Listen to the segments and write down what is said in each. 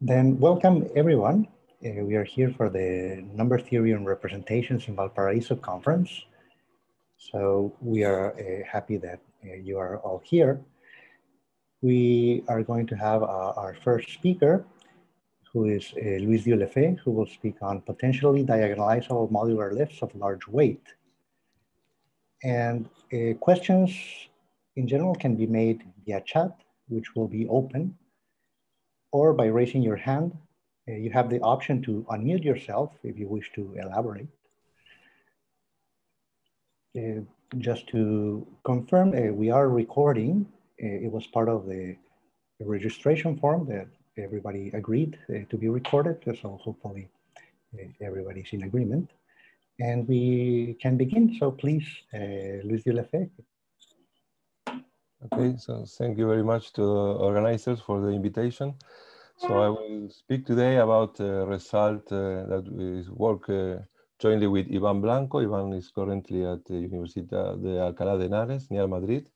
Then welcome everyone. Uh, we are here for the Number Theory and Representations in Valparaiso conference. So we are uh, happy that uh, you are all here. We are going to have uh, our first speaker, who is uh, Luis Diolefé, who will speak on potentially diagonalizable modular lifts of large weight. And uh, questions in general can be made via chat, which will be open or by raising your hand. Uh, you have the option to unmute yourself if you wish to elaborate. Uh, just to confirm, uh, we are recording. Uh, it was part of the registration form that everybody agreed uh, to be recorded. So hopefully uh, everybody's in agreement. And we can begin. So please, Luis Dulefeu, Okay, so thank you very much to organizers for the invitation. So I will speak today about a result uh, that is work uh, jointly with Ivan Blanco. Ivan is currently at the Universidad de Alcalá de Henares near Madrid.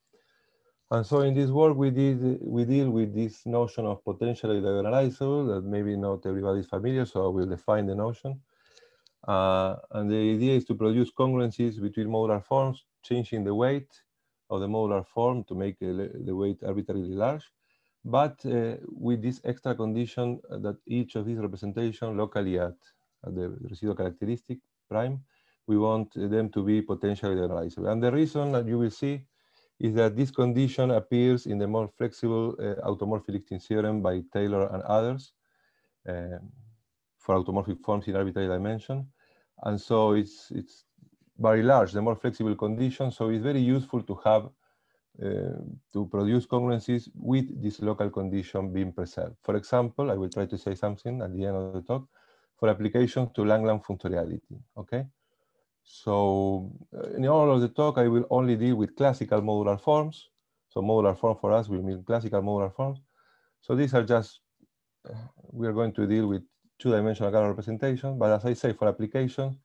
And so in this work, we, did, we deal with this notion of potentially diagonalizable that maybe not everybody is familiar, so I will define the notion. Uh, and the idea is to produce congruencies between modular forms, changing the weight, of the modular form to make the weight arbitrarily large. But uh, with this extra condition that each of these representation locally at, at the residual characteristic prime, we want them to be potentially generalizable. And the reason that you will see is that this condition appears in the more flexible uh, automorphic Lichting theorem by Taylor and others um, for automorphic forms in arbitrary dimension. And so it's, it's very large, the more flexible condition. So it's very useful to have, uh, to produce congruencies with this local condition being preserved. For example, I will try to say something at the end of the talk, for application to Langland functoriality, okay? So uh, in all of the talk, I will only deal with classical modular forms. So modular form for us will mean classical modular forms. So these are just, uh, we are going to deal with two-dimensional color representation. But as I say, for applications,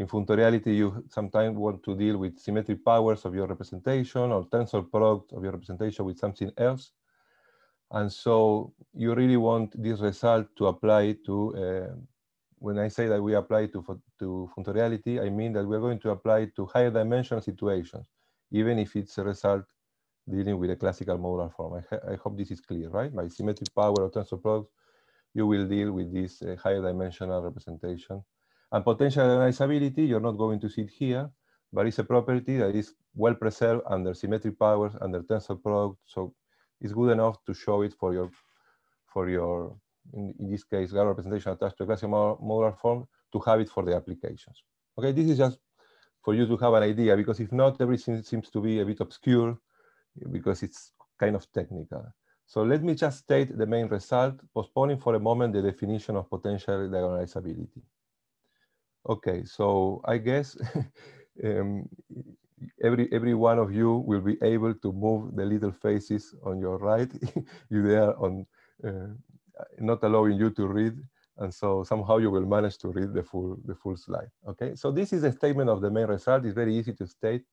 in functoriality, you sometimes want to deal with symmetric powers of your representation or tensor product of your representation with something else. And so you really want this result to apply to, uh, when I say that we apply to, to functoriality, I mean that we're going to apply to higher dimensional situations, even if it's a result dealing with a classical modular form. I, I hope this is clear, right? By symmetric power or tensor product, you will deal with this uh, higher dimensional representation and potential analyzability, you're not going to see it here, but it's a property that is well preserved under symmetric powers, under tensor product. So it's good enough to show it for your, for your in, in this case, Galois representation attached to a classical modular form to have it for the applications. Okay, this is just for you to have an idea, because if not, everything seems to be a bit obscure because it's kind of technical. So let me just state the main result, postponing for a moment the definition of potential diagonalizability. Okay, so I guess um, every, every one of you will be able to move the little faces on your right You are on, uh, not allowing you to read. And so somehow you will manage to read the full, the full slide. Okay, so this is a statement of the main result. It's very easy to state,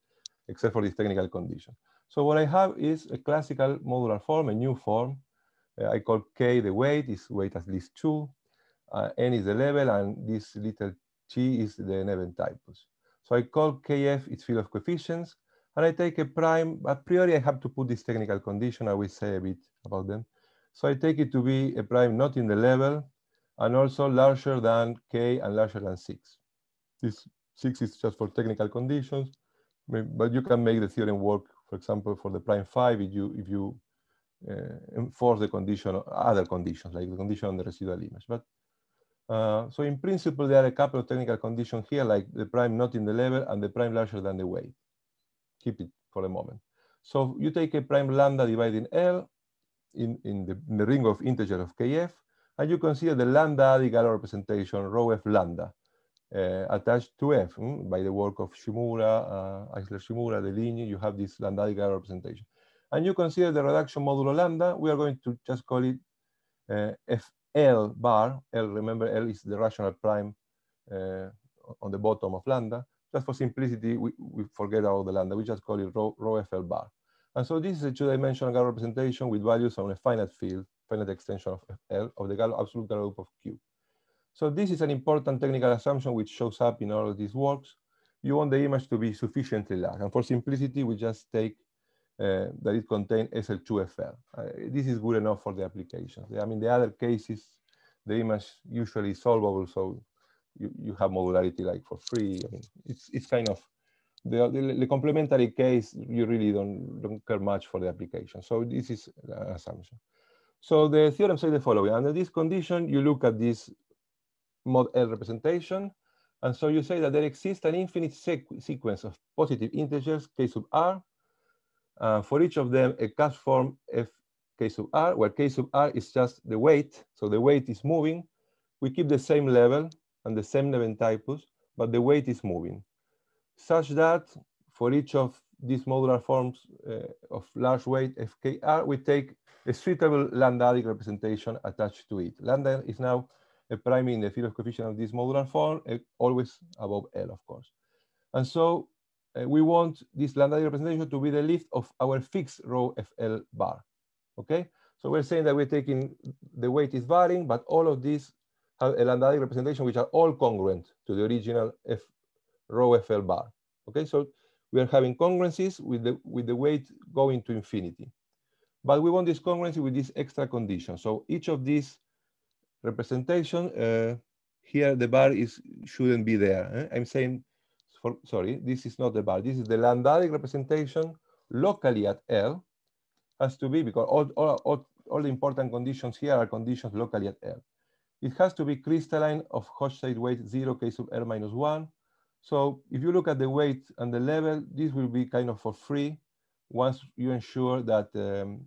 except for this technical condition. So what I have is a classical modular form, a new form. Uh, I call K the weight, is weight at least two. Uh, N is the level, and this little G is the even event typus. So I call KF its field of coefficients, and I take a prime. A priori, I have to put this technical condition. I will say a bit about them. So I take it to be a prime not in the level, and also larger than k and larger than 6. This 6 is just for technical conditions, but you can make the theorem work, for example, for the prime 5 if you, if you uh, enforce the condition, other conditions, like the condition on the residual image. But uh, so in principle, there are a couple of technical conditions here, like the prime not in the level and the prime larger than the weight. Keep it for a moment. So you take a prime lambda dividing L in, in, the, in the ring of integer of Kf, and you consider the lambda adigalon representation, rho f lambda, uh, attached to f mm, by the work of Shimura, uh, Eisler Shimura, Deligny, you have this lambda adigalon representation. And you consider the reduction modulo lambda, we are going to just call it uh, f L bar, L, remember L is the rational prime uh, on the bottom of lambda. Just for simplicity, we, we forget about the lambda. We just call it rho, rho FL bar. And so this is a two-dimensional Galois representation with values on a finite field, finite extension of L, of the Galois, absolute Galois group of Q. So this is an important technical assumption which shows up in all of these works. You want the image to be sufficiently large. And for simplicity, we just take uh, that it contains SL2FL. Uh, this is good enough for the applications. I mean, the other cases, the image usually is solvable, so you, you have modularity like for free. I mean, it's, it's kind of, the, the, the complementary case, you really don't, don't care much for the application. So this is an assumption. So the theorem says the following. Under this condition, you look at this mod L representation. And so you say that there exists an infinite sequ sequence of positive integers, K sub R, uh, for each of them, a cast form f k sub r, where k sub r is just the weight, so the weight is moving. We keep the same level and the same types, but the weight is moving, such that for each of these modular forms uh, of large weight fkr, we take a suitable lambdadic representation attached to it. Lambda is now a prime in the field of coefficient of this modular form, uh, always above L, of course. And so uh, we want this lambda representation to be the lift of our fixed row FL bar, okay? So we're saying that we're taking, the weight is varying, but all of these have a lambda representation which are all congruent to the original F row FL bar, okay? So we are having congruences with the, with the weight going to infinity. But we want this congruency with this extra condition. So each of these representation, uh, here the bar is shouldn't be there. Eh? I'm saying for, sorry, this is not the bar, this is the Landadic representation locally at L has to be, because all, all, all, all the important conditions here are conditions locally at L. It has to be crystalline of hodge weight zero K sub L minus one. So if you look at the weight and the level, this will be kind of for free once you ensure that, um,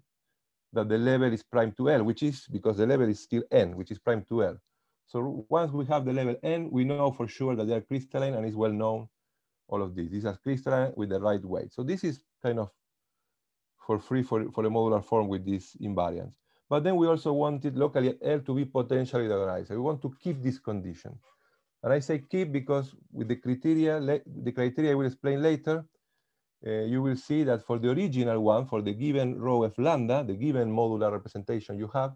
that the level is prime to L, which is because the level is still N, which is prime to L. So once we have the level N, we know for sure that they are crystalline and is well known all of these. These are crystalline with the right weight. So this is kind of for free for, for a modular form with this invariance. But then we also wanted locally L to be potentially diagonalized. We want to keep this condition. And I say keep because with the criteria, the criteria I will explain later, uh, you will see that for the original one, for the given row of lambda, the given modular representation you have,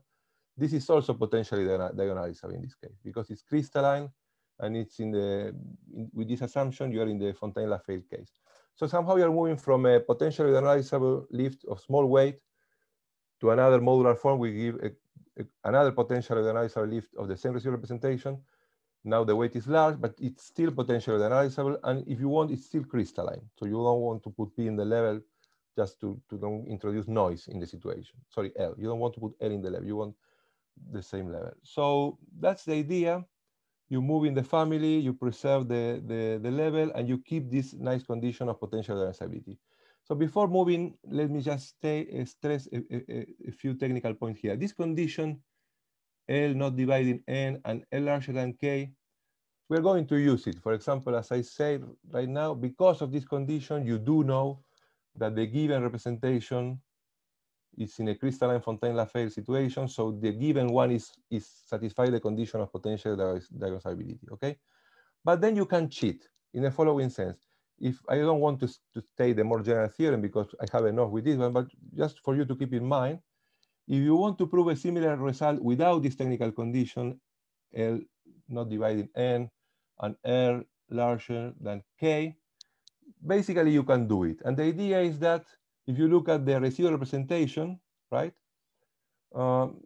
this is also potentially diagonalizable in this case because it's crystalline and it's in the, in, with this assumption, you are in the Fontaine-Lafayette case. So somehow you're moving from a potentially analyzable lift of small weight to another modular form, we give a, a, another potentially analyzable lift of the same residual representation. Now the weight is large, but it's still potentially analyzable. And if you want, it's still crystalline. So you don't want to put P in the level just to, to don't introduce noise in the situation. Sorry, L. You don't want to put L in the level. You want the same level. So that's the idea you move in the family, you preserve the, the, the level, and you keep this nice condition of potential danceability. So before moving, let me just stay, uh, stress a, a, a, few technical points here. This condition, L not dividing N and L larger than K, we're going to use it. For example, as I say right now, because of this condition, you do know that the given representation is in a crystalline Fontaine-Lafayette situation, so the given one is, is satisfy the condition of potential diagnosability, okay? But then you can cheat in the following sense. If I don't want to, to state the more general theorem because I have enough with this one, but just for you to keep in mind, if you want to prove a similar result without this technical condition, L not divided N and R larger than K, basically you can do it. And the idea is that if you look at the residual representation, right? Um,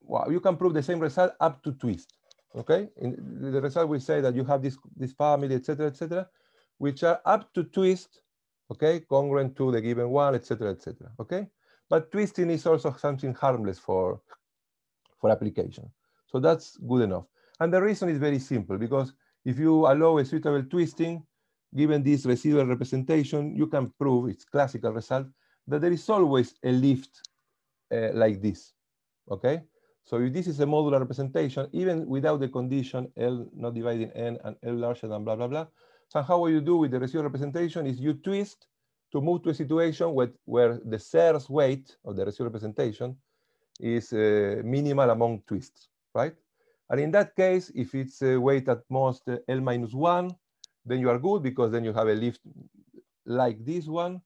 well, you can prove the same result up to twist, okay? In the result we say that you have this, this family, etc., etc., which are up to twist, okay, congruent to the given one, etc., etc., okay? But twisting is also something harmless for, for application. So that's good enough. And the reason is very simple, because if you allow a suitable twisting, given this residual representation, you can prove its classical result that there is always a lift uh, like this, okay? So if this is a modular representation, even without the condition L not dividing N and L larger than blah, blah, blah, somehow what you do with the residual representation is you twist to move to a situation where, where the SERS weight of the residual representation is uh, minimal among twists, right? And in that case, if it's a weight at most uh, L minus one, then you are good because then you have a lift like this one.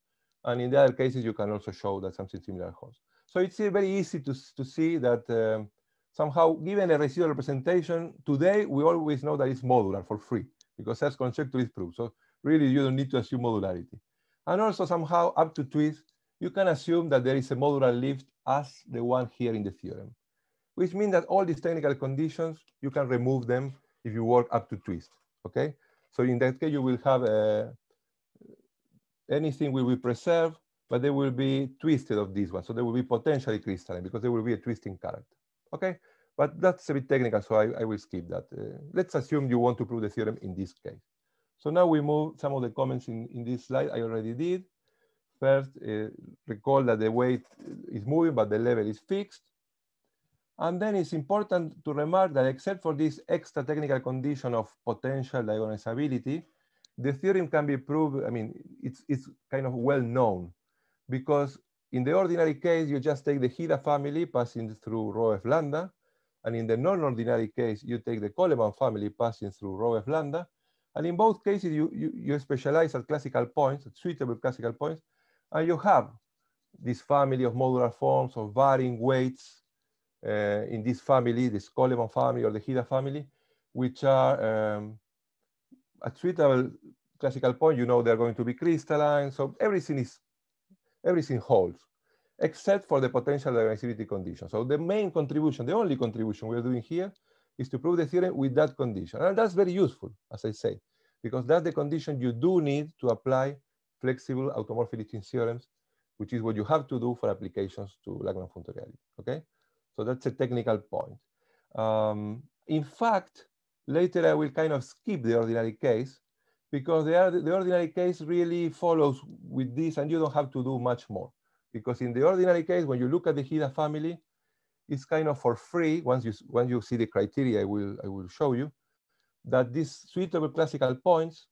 And in the other cases, you can also show that something similar holds. So it's very easy to, to see that um, somehow, given a residual representation, today we always know that it's modular for free because that's conjecture proof. So really, you don't need to assume modularity. And also somehow up to twist, you can assume that there is a modular lift as the one here in the theorem, which means that all these technical conditions, you can remove them if you work up to twist, okay? So in that case, you will have a anything will be preserved, but they will be twisted of this one. So they will be potentially crystalline because there will be a twisting character, okay? But that's a bit technical, so I, I will skip that. Uh, let's assume you want to prove the theorem in this case. So now we move some of the comments in, in this slide I already did. First, uh, recall that the weight is moving, but the level is fixed. And then it's important to remark that except for this extra technical condition of potential diagonalizability, the theorem can be proved, I mean, it's, it's kind of well known because in the ordinary case, you just take the Hida family passing through Rho F lambda. And in the non-ordinary case, you take the Coleman family passing through Rho F lambda. And in both cases, you, you, you specialize at classical points, at suitable classical points, and you have this family of modular forms of varying weights uh, in this family, this Coleman family or the Hida family, which are um, at treatable classical point, you know they're going to be crystalline. So everything is, everything holds, except for the potential diagnosticity condition. So the main contribution, the only contribution we're doing here is to prove the theorem with that condition. And that's very useful, as I say, because that's the condition you do need to apply flexible automorphism theorems, which is what you have to do for applications to Lagrange functoriality, okay? So that's a technical point. Um, in fact, Later, I will kind of skip the ordinary case because the the ordinary case really follows with this and you don't have to do much more. Because in the ordinary case, when you look at the Hida family, it's kind of for free, once you, once you see the criteria I will, I will show you, that these suitable classical points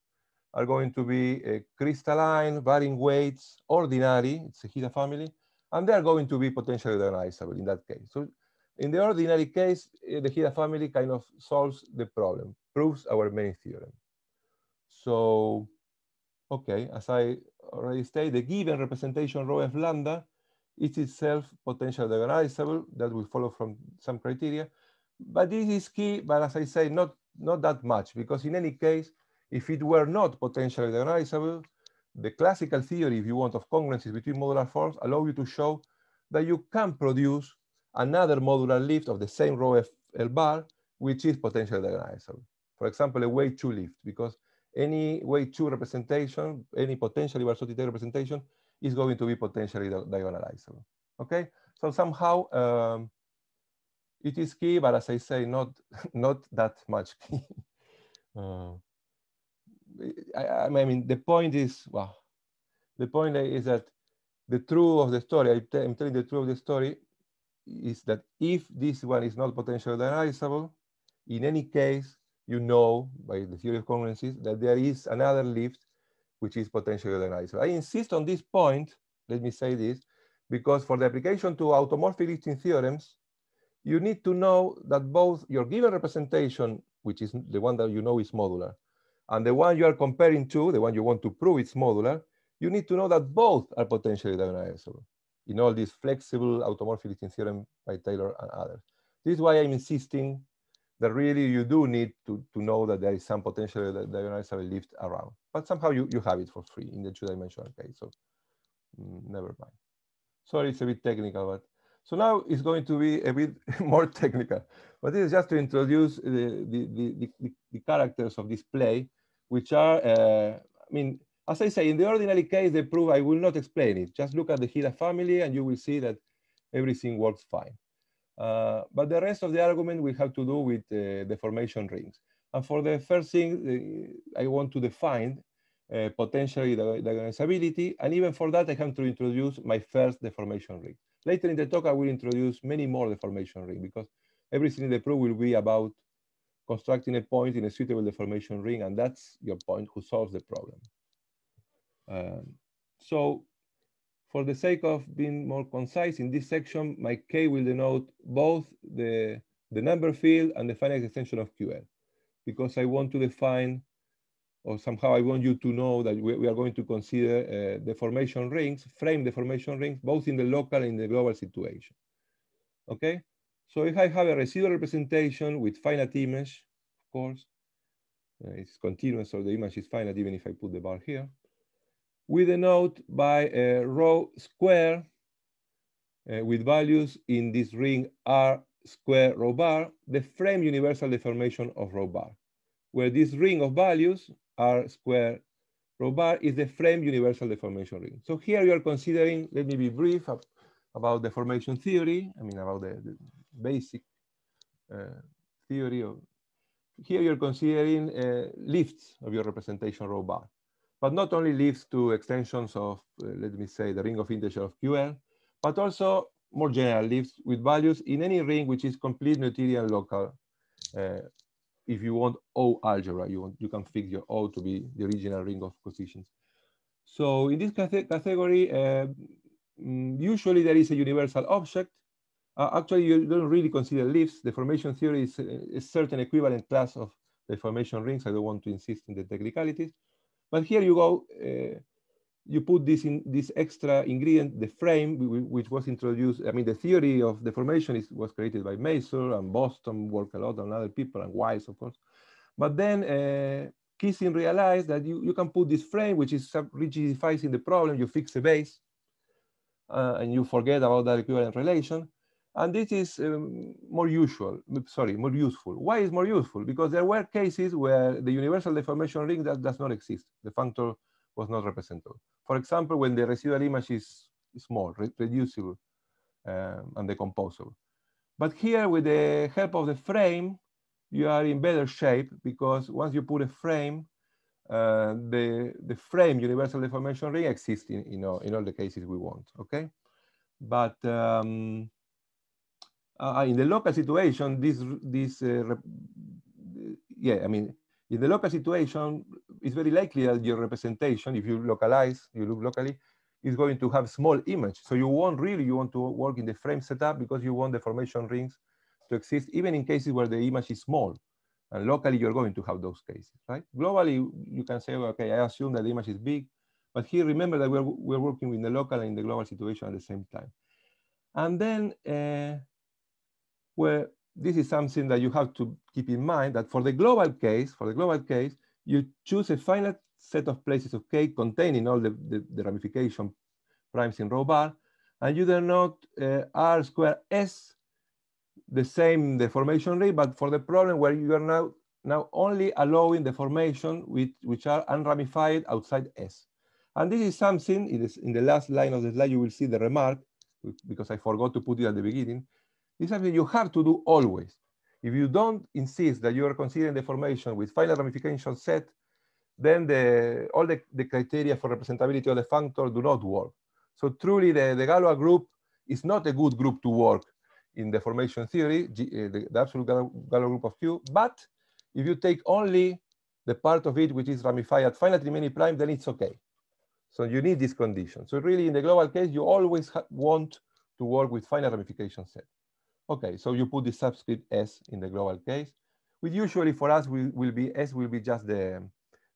are going to be uh, crystalline, varying weights, ordinary, it's a Hida family, and they're going to be potentially diagonalizable in that case. So in the ordinary case, eh, the Hida family kind of solves the problem, proves our main theorem. So, okay, as I already stated, the given representation rho f lambda is itself potentially diagonalizable that will follow from some criteria. But this is key, but as I say, not, not that much, because in any case, if it were not potentially diagonalizable, the classical theory, if you want, of congruences between modular forms allow you to show that you can produce another modular lift of the same row F L bar, which is potentially diagonalizable. For example, a way two lift, because any way two representation, any potentially versatile representation is going to be potentially diagonalizable. Okay, so somehow um, it is key, but as I say, not not that much key. uh, I, I, mean, the point is, well, the point is that the truth of the story, I'm telling the truth of the story, is that if this one is not potentially dialyzable, in any case, you know by the theory of congruences that there is another lift which is potentially dialyzable. I insist on this point, let me say this, because for the application to automorphic lifting theorems, you need to know that both your given representation, which is the one that you know is modular, and the one you are comparing to, the one you want to prove is modular, you need to know that both are potentially diagonalizable in all these flexible automorphism theorem by Taylor and others. This is why I'm insisting that really you do need to, to know that there is some potential that have lift around, but somehow you, you have it for free in the two dimensional case. So mm, never mind. Sorry, it's a bit technical, but so now it's going to be a bit more technical, but this is just to introduce the, the, the, the, the characters of this play, which are, uh, I mean, as I say, in the ordinary case, the proof, I will not explain it. Just look at the Hida family and you will see that everything works fine. Uh, but the rest of the argument will have to do with uh, the formation rings. And for the first thing, uh, I want to define uh, potentially the diagonalizability. And even for that, I have to introduce my first deformation ring. Later in the talk, I will introduce many more deformation rings because everything in the proof will be about constructing a point in a suitable deformation ring. And that's your point who solves the problem. Um, so for the sake of being more concise, in this section, my K will denote both the, the number field and the finite extension of QL, because I want to define, or somehow I want you to know that we, we are going to consider uh, deformation rings, frame deformation rings, both in the local and in the global situation, okay? So if I have a residual representation with finite image, of course, uh, it's continuous, so the image is finite even if I put the bar here we denote by a row square uh, with values in this ring R square rho bar, the frame universal deformation of rho bar, where this ring of values R square rho bar is the frame universal deformation ring. So here you are considering, let me be brief about deformation theory, I mean about the, the basic uh, theory of, here you're considering uh, lifts of your representation rho bar but not only leads to extensions of, uh, let me say, the ring of integer of Q L, but also more general leaves with values in any ring which is complete Noetherian local. Uh, if you want O algebra, you, want, you can fix your O to be the original ring of coefficients. So in this category, uh, mm, usually there is a universal object. Uh, actually, you don't really consider leaves. The formation theory is a, uh, a certain equivalent class of the formation rings. I don't want to insist in the technicalities. But here you go, uh, you put this in this extra ingredient, the frame, which was introduced. I mean, the theory of deformation is, was created by Maser and Boston worked a lot on other people and Wise, of course. But then uh, Kissing realized that you, you can put this frame, which is rigidifying the problem, you fix the base, uh, and you forget about that equivalent relation. And this is um, more usual, sorry, more useful. Why is more useful? Because there were cases where the universal deformation ring that does not exist. The functor was not representable. For example, when the residual image is small, reducible, um, and decomposable. But here, with the help of the frame, you are in better shape because once you put a frame, uh, the, the frame universal deformation ring exists in, in, all, in all the cases we want, okay? But um, uh, uh, in the local situation, this, this uh, yeah, I mean, in the local situation, it's very likely that your representation, if you localize, you look locally, is going to have small image. So you won't really, you want to work in the frame setup because you want the formation rings to exist, even in cases where the image is small. And locally, you're going to have those cases, right? Globally, you can say, okay, I assume that the image is big, but here, remember that we're, we're working in the local and the global situation at the same time. And then, uh, where this is something that you have to keep in mind that for the global case, for the global case, you choose a finite set of places of K containing all the, the, the ramification primes in row bar, and you denote uh, R square S, the same deformation rate, but for the problem where you are now, now only allowing deformation which, which are unramified outside S. And this is something, it is in the last line of the slide, you will see the remark, because I forgot to put it at the beginning, it's something you have to do always. If you don't insist that you are considering the formation with final ramification set, then the, all the, the, criteria for representability of the functor do not work. So truly the, the Galois group is not a good group to work in the formation theory, G, uh, the, the, absolute Galois group of Q, but if you take only the part of it which is ramified at finitely many prime, then it's okay. So you need this condition. So really in the global case, you always want to work with finite ramification set. Okay, so you put the subscript S in the global case, which usually for us will, will be S will be just the,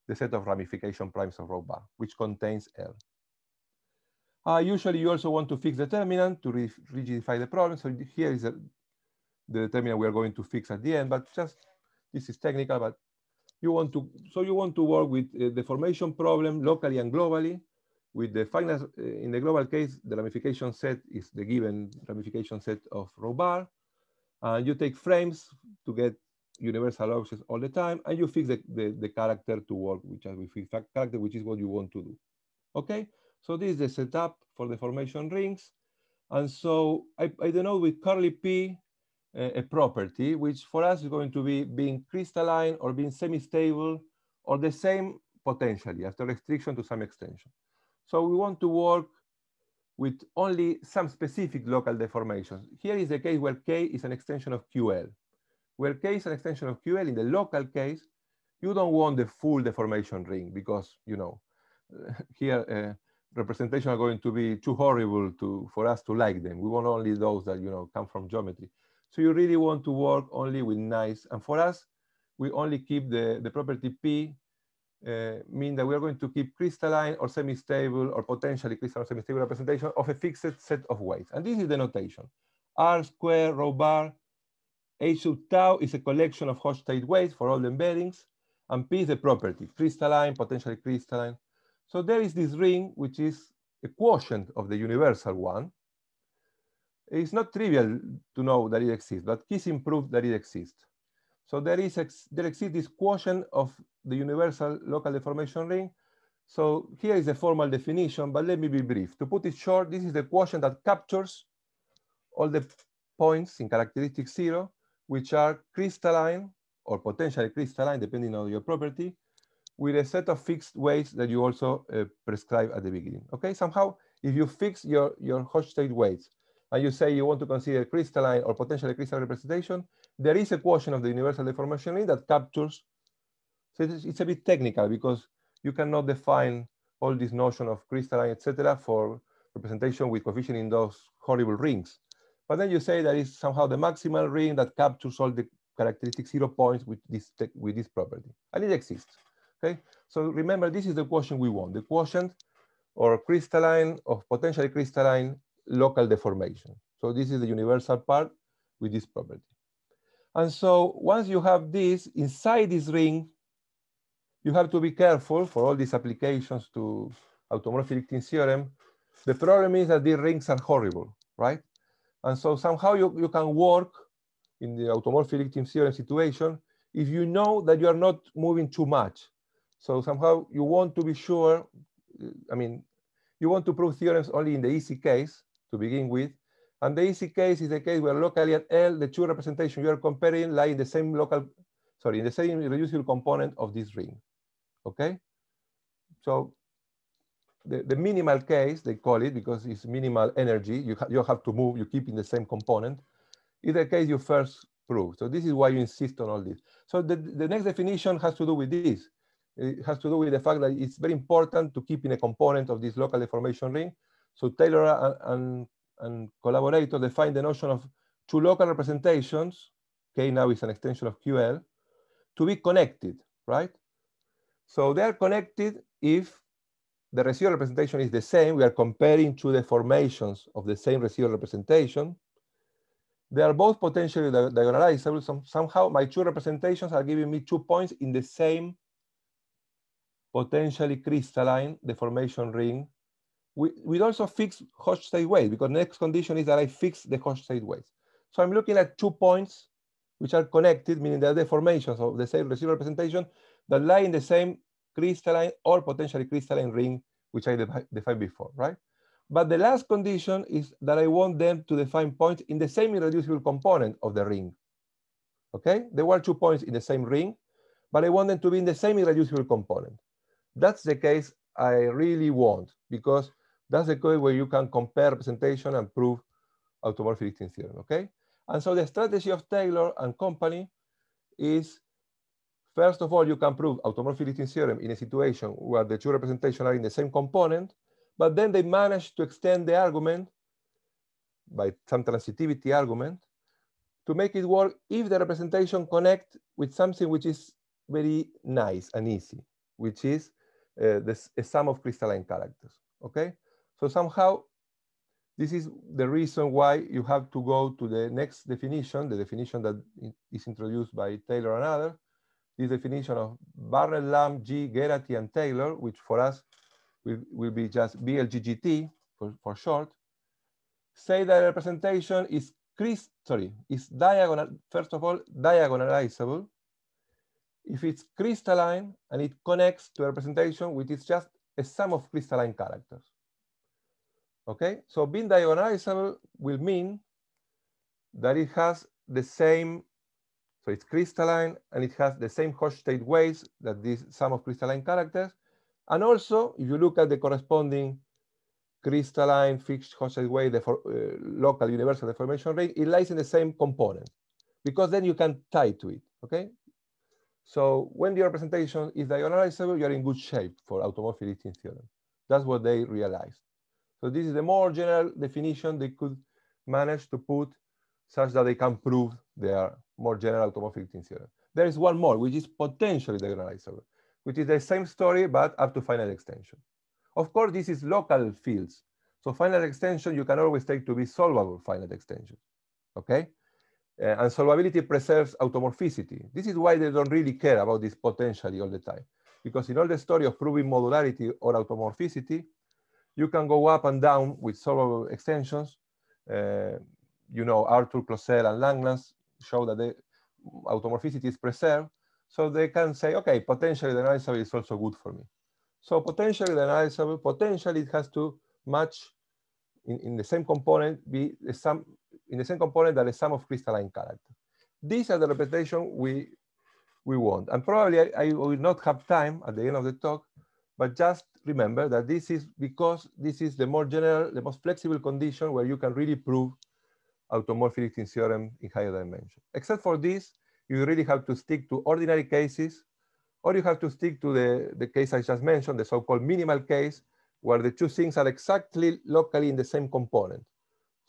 the set of ramification primes of rho bar, which contains L. Uh, usually you also want to fix the determinant to re rigidify the problem. So here is a, the determinant we are going to fix at the end, but just, this is technical, but you want to, so you want to work with uh, the formation problem locally and globally with the final, eh, in the global case, the ramification set is the given ramification set of rho bar. And you take frames to get universal objects all the time, and you fix the, the, the character to work, which as we fix character, which is what you want to do. Okay, so this is the setup for the formation rings. And so I, I denote with curly P uh, a property, which for us is going to be being crystalline or being semi-stable or the same potentially after restriction to some extension. So we want to work with only some specific local deformations. Here is the case where K is an extension of QL. Where K is an extension of QL in the local case, you don't want the full deformation ring because, you know, here uh, representation are going to be too horrible to, for us to like them. We want only those that, you know, come from geometry. So you really want to work only with nice. And for us, we only keep the, the property P uh, mean that we are going to keep crystalline or semi-stable or potentially crystalline or semi-stable representation of a fixed set of weights, And this is the notation. R square rho bar H sub tau is a collection of Hodge state weights for all the embeddings, and P is a property, crystalline, potentially crystalline. So there is this ring, which is a quotient of the universal one. It's not trivial to know that it exists, but Kissing proved that it exists. So there, is ex there exists this quotient of the universal local deformation ring. So here is a formal definition, but let me be brief. To put it short, this is the quotient that captures all the points in characteristic zero, which are crystalline or potentially crystalline, depending on your property, with a set of fixed weights that you also uh, prescribe at the beginning. Okay, somehow, if you fix your, your Hodge state weights and you say you want to consider crystalline or potentially crystalline representation, there is a quotient of the universal deformation limit that captures. So it's, it's a bit technical because you cannot define all this notion of crystalline, etc., for representation with coefficient in those horrible rings. But then you say that is somehow the maximal ring that captures all the characteristic zero points with this, with this property. And it exists, okay? So remember, this is the quotient we want, the quotient or crystalline of potentially crystalline local deformation. So this is the universal part with this property. And so once you have this inside this ring, you have to be careful for all these applications to automorphic Lichting theorem. The problem is that these rings are horrible, right? And so somehow you, you can work in the automorphic Lichting theorem situation if you know that you are not moving too much. So somehow you want to be sure, I mean, you want to prove theorems only in the easy case, to begin with. And the easy case is the case where locally at L, the two representations you are comparing lie in the same local, sorry, in the same reducible component of this ring, okay? So the, the minimal case, they call it because it's minimal energy, you, ha you have to move, you keep in the same component, is the case you first prove. So this is why you insist on all this. So the, the next definition has to do with this. It has to do with the fact that it's very important to keep in a component of this local deformation ring so Taylor and, and collaborators define the notion of two local representations, okay, now is an extension of QL, to be connected, right? So they are connected if the residual representation is the same. We are comparing two deformations of the same residual representation. They are both potentially diagonalizable. Some, somehow my two representations are giving me two points in the same potentially crystalline deformation ring we, we also fix hodge state weight because next condition is that I fix the hodge state weights. So I'm looking at two points which are connected, meaning they're deformations of the same receiver representation that lie in the same crystalline or potentially crystalline ring, which I defined before, right? But the last condition is that I want them to define points in the same irreducible component of the ring, okay? There were two points in the same ring, but I want them to be in the same irreducible component. That's the case I really want because that's the code where you can compare representation and prove automorphic distinct theorem, okay? And so the strategy of Taylor and company is, first of all, you can prove automorphic distinct theorem in a situation where the two representations are in the same component, but then they manage to extend the argument by some transitivity argument to make it work if the representation connect with something which is very nice and easy, which is uh, this, a sum of crystalline characters, okay? So somehow, this is the reason why you have to go to the next definition, the definition that is introduced by Taylor and others, this definition of Barnett, Lamb, G, Geraty, and Taylor, which for us will, will be just BLGGT for, for short, say that representation is Chris, sorry, is diagonal, first of all, diagonalizable if it's crystalline and it connects to a representation which is just a sum of crystalline characters. Okay, so being diagonalizable will mean that it has the same, so it's crystalline and it has the same hodge state weights that this sum of crystalline characters. And also, if you look at the corresponding crystalline fixed hodge state weight, the uh, local universal deformation rate, it lies in the same component because then you can tie to it, okay? So when the representation is diagonalizable, you're in good shape for automorphic lifting theorem. That's what they realized. So this is the more general definition they could manage to put such that they can prove their more general automorphic thing theorem. There is one more, which is potentially diagonalizable, which is the same story, but up to finite extension. Of course, this is local fields. So finite extension, you can always take to be solvable finite extension, okay? Uh, and solvability preserves automorphicity. This is why they don't really care about this potentially all the time, because in all the story of proving modularity or automorphicity, you can go up and down with several extensions. Uh, you know, Arthur, Clausel, and Langlands show that the automorphicity is preserved. So they can say, okay, potentially the generalizable is also good for me. So potentially the generalizable, potentially it has to match in, in the same component, be the sum, in the same component that the sum of crystalline character. These are the representation we we want. And probably I, I, will not have time at the end of the talk but just remember that this is because this is the more general, the most flexible condition where you can really prove automorphism theorem in higher dimension. Except for this, you really have to stick to ordinary cases, or you have to stick to the, the case I just mentioned, the so-called minimal case, where the two things are exactly locally in the same component.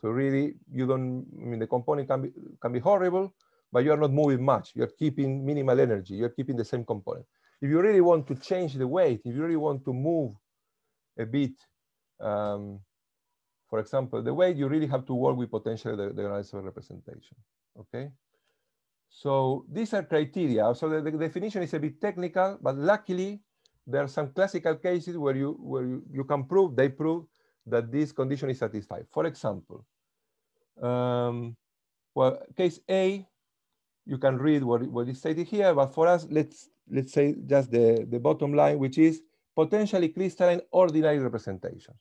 So really, you don't, I mean, the component can be, can be horrible, but you are not moving much. You're keeping minimal energy. You're keeping the same component if you really want to change the weight, if you really want to move a bit, um, for example, the weight, you really have to work with potential diagonalizable representation, okay? So these are criteria. So the, the, definition is a bit technical, but luckily there are some classical cases where you where you, you can prove, they prove that this condition is satisfied. For example, um, well, case A, you can read what, what is stated here, but for us, let's let's say just the, the bottom line, which is potentially crystalline ordinary representation,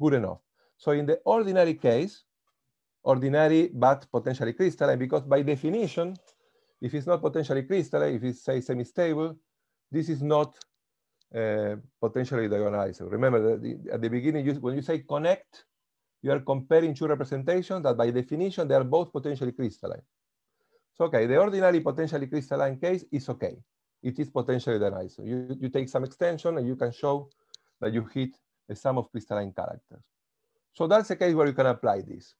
Good enough. So in the ordinary case, ordinary but potentially crystalline, because by definition, if it's not potentially crystalline, if it's say semi-stable, this is not uh, potentially diagonalizable. Remember that at the beginning, you, when you say connect, you are comparing two representations that by definition, they are both potentially crystalline. So okay, the ordinary potentially crystalline case is okay it is potentially the ISO. You, you take some extension and you can show that you hit a sum of crystalline characters. So that's a case where you can apply this.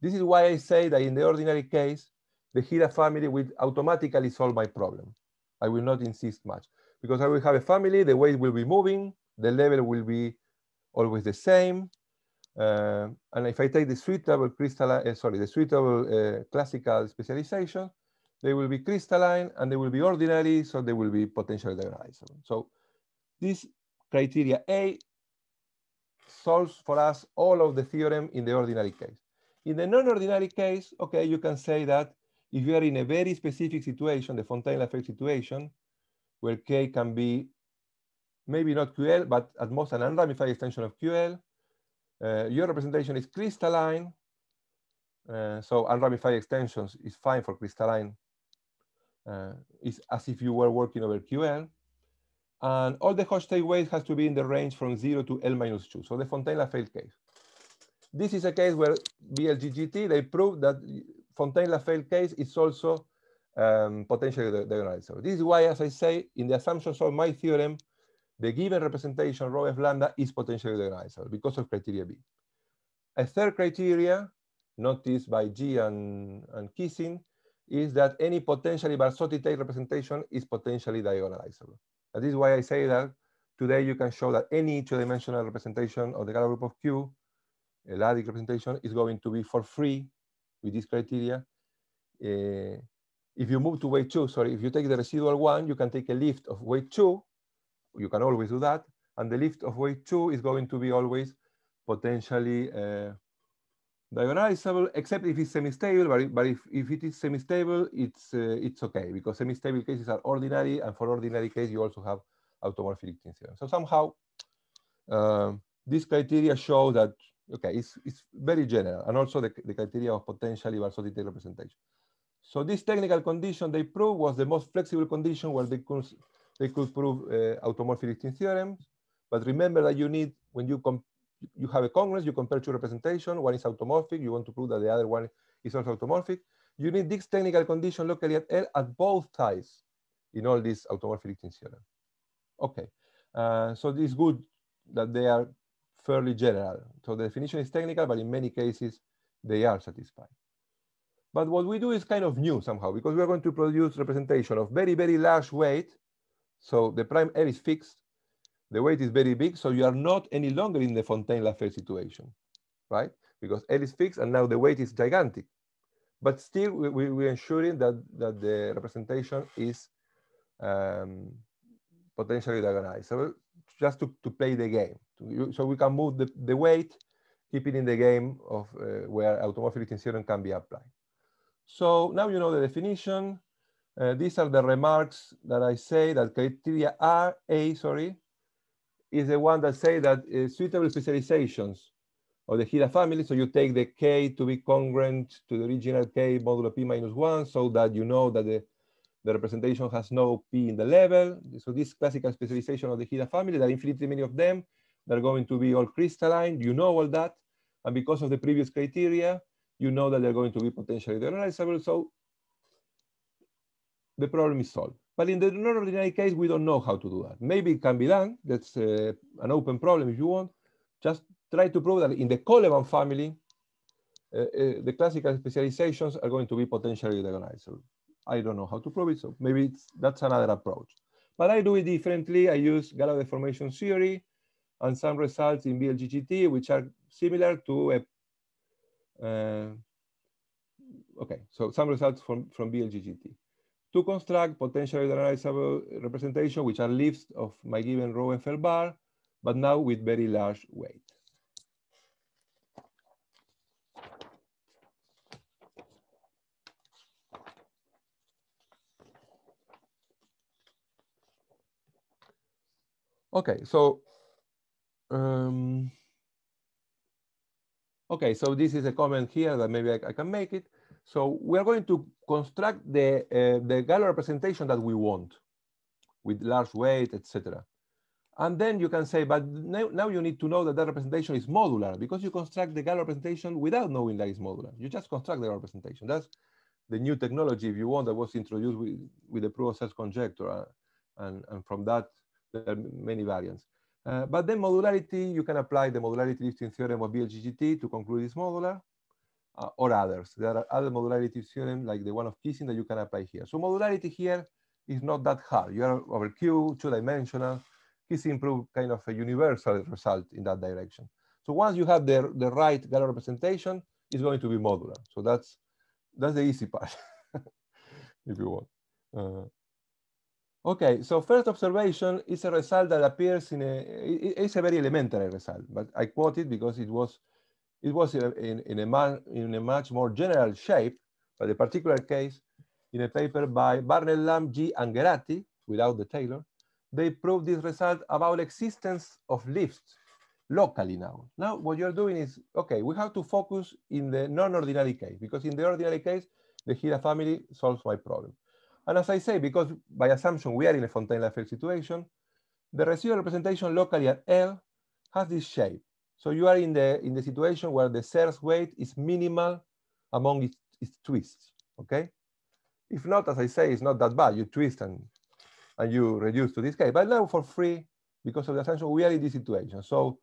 This is why I say that in the ordinary case, the Hira family will automatically solve my problem. I will not insist much because I will have a family, the weight will be moving, the level will be always the same. Uh, and if I take the suitable crystal, uh, sorry, the suitable uh, classical specialization, they will be crystalline and they will be ordinary, so they will be potentially degradable. So this criteria A solves for us all of the theorem in the ordinary case. In the non-ordinary case, okay, you can say that if you are in a very specific situation, the fontaine effect situation, where K can be maybe not QL, but at most an unramified extension of QL, uh, your representation is crystalline, uh, so unramified extensions is fine for crystalline uh, as if you were working over Qn. And all the Hodge-Tay has to be in the range from zero to L minus two. So the Fontaine-Lafayette case. This is a case where BLGGT, they proved that Fontaine-Lafayette case is also um, potentially diagonalizable. This is why, as I say, in the assumptions of my theorem, the given representation, rho f lambda, is potentially diagonalizable because of criteria B. A third criteria, noticed by G and, and Kissing, is that any potentially barsotitake representation is potentially diagonalizable. That is why I say that today you can show that any two-dimensional representation of the Galois group of Q, a Ladic representation, is going to be for free with this criteria. Uh, if you move to weight two, sorry, if you take the residual one, you can take a lift of weight two. You can always do that. And the lift of weight two is going to be always potentially uh, diagonalizable, except if it's semi-stable, but, but if, if it is semi-stable, it's, uh, it's okay because semi-stable cases are ordinary and for ordinary case, you also have automorphic theorem. So somehow uh, this criteria show that, okay, it's, it's very general and also the, the criteria of potentially versatile representation. So this technical condition they proved was the most flexible condition where they could, they could prove uh, automorphic Lipton theorems. But remember that you need, when you you have a Congress, you compare two representation, one is automorphic, you want to prove that the other one is also automorphic. You need this technical condition locally at L at both sides in all these automorphic things theorem. Okay, uh, so it's good that they are fairly general. So the definition is technical, but in many cases, they are satisfied. But what we do is kind of new somehow, because we are going to produce representation of very, very large weight. So the prime L is fixed, the weight is very big, so you are not any longer in the Fontaine-Laffer situation, right? Because L is fixed and now the weight is gigantic. But still, we, we, we're ensuring that, that the representation is um, potentially diagonalized. So just to, to play the game. So we can move the, the weight, keep it in the game of uh, where automorphic theorem can be applied. So now you know the definition. Uh, these are the remarks that I say that criteria are A, sorry, is the one that say that uh, suitable specializations of the HeLa family. So you take the K to be congruent to the original K modulo P minus one so that you know that the, the representation has no P in the level. So this classical specialization of the HeLa family, there are infinitely many of them. They're going to be all crystalline. You know all that. And because of the previous criteria, you know that they're going to be potentially generalizable. So the problem is solved. But in the non-ordinary case, we don't know how to do that. Maybe it can be done. That's uh, an open problem if you want. Just try to prove that in the Coleman family, uh, uh, the classical specializations are going to be potentially diagonizable. I don't know how to prove it, so maybe that's another approach. But I do it differently. I use Galois deformation theory and some results in BLGGT, which are similar to a, uh, okay, so some results from, from BLGGT to construct potentially generalizable representation, which are lifts of my given row and cell bar, but now with very large weight. Okay, so um, okay, so this is a comment here that maybe I, I can make it. So we're going to construct the, uh, the Galois representation that we want with large weight, etc. And then you can say, but now, now, you need to know that that representation is modular because you construct the Galois representation without knowing that it's modular. You just construct the Galois representation. That's the new technology, if you want, that was introduced with, with the proof of conjecture. Uh, and, and from that, there are many variants. Uh, but then modularity, you can apply the modularity lifting theorem of BLGGT to conclude it's modular uh, or others. There are other modularity theorem like the one of Kissing that you can apply here. So modularity here is not that hard. You are over Q, two-dimensional. Kissing proved kind of a universal result in that direction. So once you have the, the right Galois representation, it's going to be modular. So that's, that's the easy part, if you want. Uh, Okay, so first observation is a result that appears in a, it's a very elementary result, but I quote it because it was it was in a, in, in, a man, in a much more general shape, but a particular case in a paper by Barnett, Lamb, G. and Gerati, without the Taylor, they proved this result about existence of lifts locally now. Now what you're doing is, okay, we have to focus in the non-ordinary case because in the ordinary case, the Hira family solves my problem. And as I say, because by assumption we are in a Fontaine-Lafayette situation, the residual representation locally at L has this shape. So you are in the, in the situation where the SERS weight is minimal among its, its twists, okay? If not, as I say, it's not that bad. You twist and, and you reduce to this case. But now for free, because of the assumption, we are in this situation. So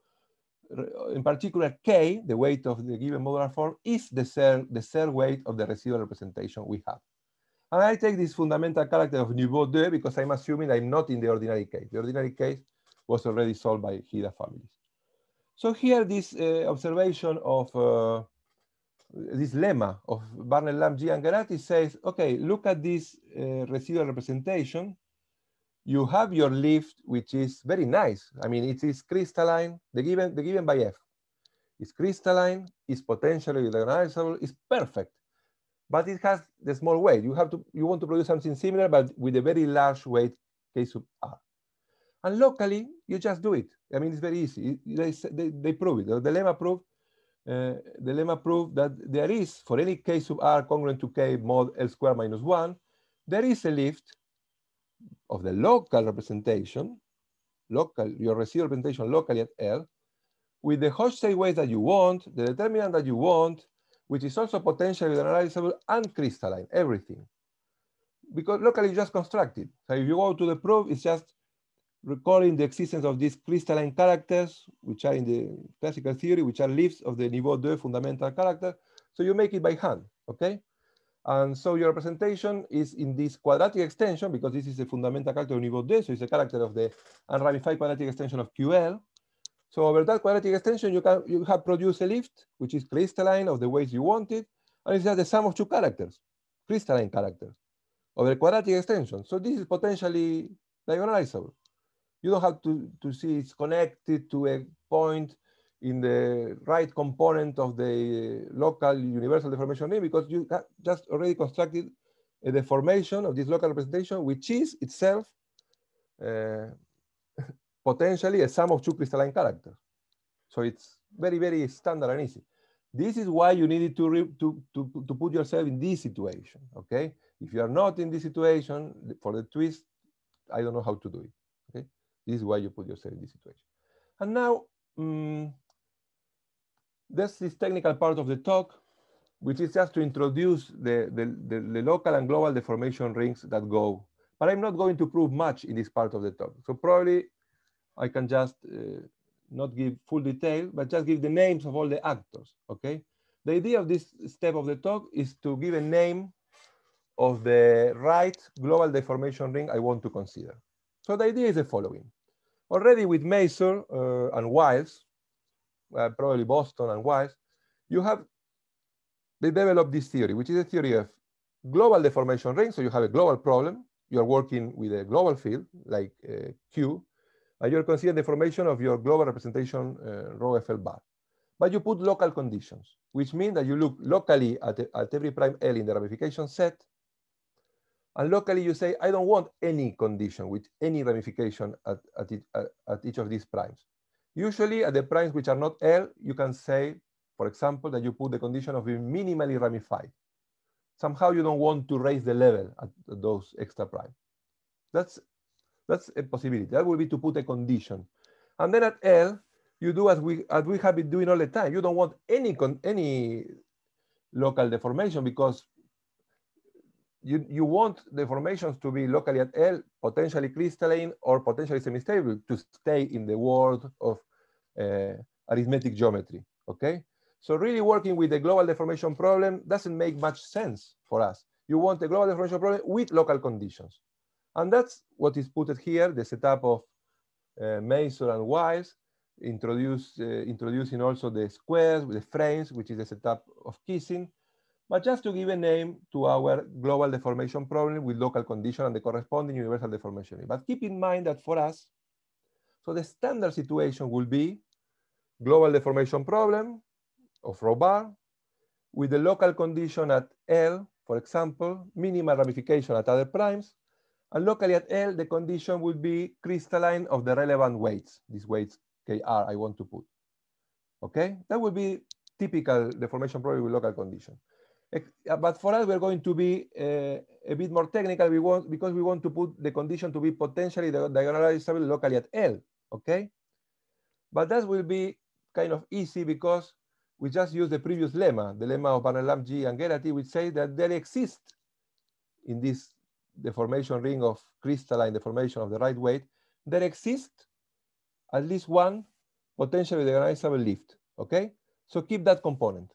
in particular, K, the weight of the given modular form, is the cell, the cell weight of the residual representation we have. And I take this fundamental character of niveau 2 because I'm assuming I'm not in the ordinary case. The ordinary case was already solved by Hida families. So here, this uh, observation of uh, this lemma of Barnett, Lamb, G, and says, okay, look at this uh, residual representation. You have your lift, which is very nice. I mean, it is crystalline, the given, the given by F. It's crystalline, it's potentially recognizable, it's perfect. But it has the small weight. You have to, you want to produce something similar, but with a very large weight K sub R. And locally, you just do it. I mean, it's very easy. They, they, they prove it. The lemma proved uh, the lemma proved that there is, for any k sub r congruent to k mod L square minus one, there is a lift of the local representation, local, your residual representation locally at L, with the Hodge-Say weight that you want, the determinant that you want, which is also potentially analyzable and crystalline, everything. Because locally you just construct it. So if you go to the proof, it's just recalling the existence of these crystalline characters, which are in the classical theory, which are leaves of the niveau 2 fundamental character. So you make it by hand, okay? And so your representation is in this quadratic extension because this is a fundamental character of niveau 2, so it's a character of the unramified quadratic extension of QL. So over that quadratic extension, you can you have produced a lift, which is crystalline of the ways you want it, and it's just the sum of two characters, crystalline characters, over a quadratic extension. So this is potentially diagonalizable. You don't have to, to see it's connected to a point in the right component of the uh, local universal deformation name because you just already constructed a uh, deformation of this local representation, which is itself uh, potentially a sum of two crystalline characters. So it's very, very standard and easy. This is why you needed to, re, to, to, to put yourself in this situation, okay? If you are not in this situation, for the twist, I don't know how to do it. This is why you put yourself in this situation. And now, um, there's this technical part of the talk, which is just to introduce the, the, the, the local and global deformation rings that go. But I'm not going to prove much in this part of the talk. So probably I can just uh, not give full detail, but just give the names of all the actors, okay? The idea of this step of the talk is to give a name of the right global deformation ring I want to consider. So the idea is the following. Already with Mazur uh, and Wiles, uh, probably Boston and Wiles, you have they developed this theory, which is a theory of global deformation rings. So you have a global problem. You're working with a global field like uh, Q, and you're considering the formation of your global representation uh, rho FL bar. But you put local conditions, which means that you look locally at, at every prime L in the ramification set, and locally you say, I don't want any condition with any ramification at, at, it, at, at each of these primes. Usually at the primes which are not L, you can say, for example, that you put the condition of being minimally ramified. Somehow you don't want to raise the level at those extra prime. That's, that's a possibility. That would be to put a condition. And then at L, you do as we, as we have been doing all the time. You don't want any, any local deformation because you, you want the formations to be locally at L, potentially crystalline or potentially semi-stable to stay in the world of uh, arithmetic geometry, okay? So really working with the global deformation problem doesn't make much sense for us. You want a global deformation problem with local conditions. And that's what is put here, the setup of uh, Mason and Wise, introduce, uh, introducing also the squares, the frames, which is the setup of kissing, but just to give a name to our global deformation problem with local condition and the corresponding universal deformation. But keep in mind that for us, so the standard situation will be global deformation problem of rho bar with the local condition at L, for example, minimal ramification at other primes, and locally at L, the condition would be crystalline of the relevant weights, these weights KR I want to put. Okay, that would be typical deformation problem with local condition. Uh, but for us, we're going to be uh, a bit more technical we want, because we want to put the condition to be potentially diagonalizable locally at L, okay? But that will be kind of easy because we just use the previous lemma, the lemma of Banalam, G, and Gerati, which says that there exists in this deformation ring of crystalline deformation of the right weight, there exists at least one potentially diagonalizable lift, okay? So keep that component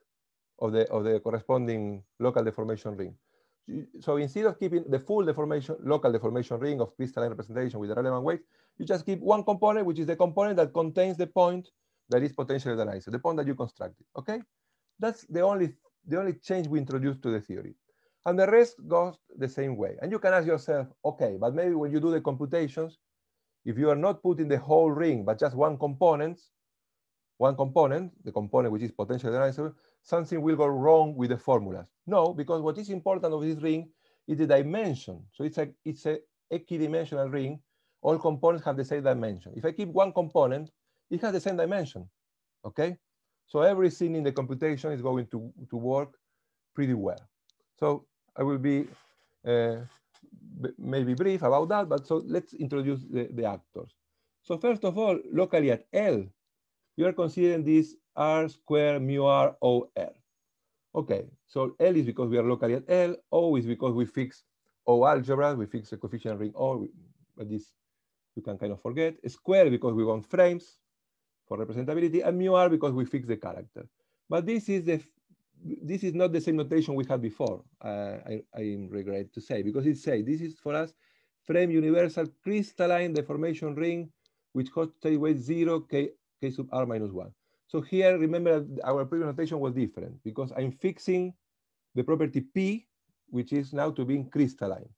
of the, of the corresponding local deformation ring. So instead of keeping the full deformation, local deformation ring of crystalline representation with the relevant weight, you just keep one component, which is the component that contains the point that is potentially the nicer, the point that you constructed, okay? That's the only, the only change we introduced to the theory. And the rest goes the same way. And you can ask yourself, okay, but maybe when you do the computations, if you are not putting the whole ring, but just one component, one component, the component which is potential analyzer, something will go wrong with the formulas. No, because what is important of this ring is the dimension. So it's a, it's a equidimensional ring. All components have the same dimension. If I keep one component, it has the same dimension, okay? So everything in the computation is going to, to work pretty well. So I will be uh, maybe brief about that, but so let's introduce the, the actors. So first of all, locally at L, you are considering this R square mu r o r. Okay, so L is because we are locally at L, O is because we fix O algebra, we fix the coefficient ring O, but this you can kind of forget. A square because we want frames for representability, and mu R because we fix the character. But this is the this is not the same notation we had before, uh, I, I regret to say, because it says this is for us frame universal crystalline deformation ring which contains weight zero K k sub r minus one. So here, remember our previous notation was different because I'm fixing the property P, which is now to being crystalline.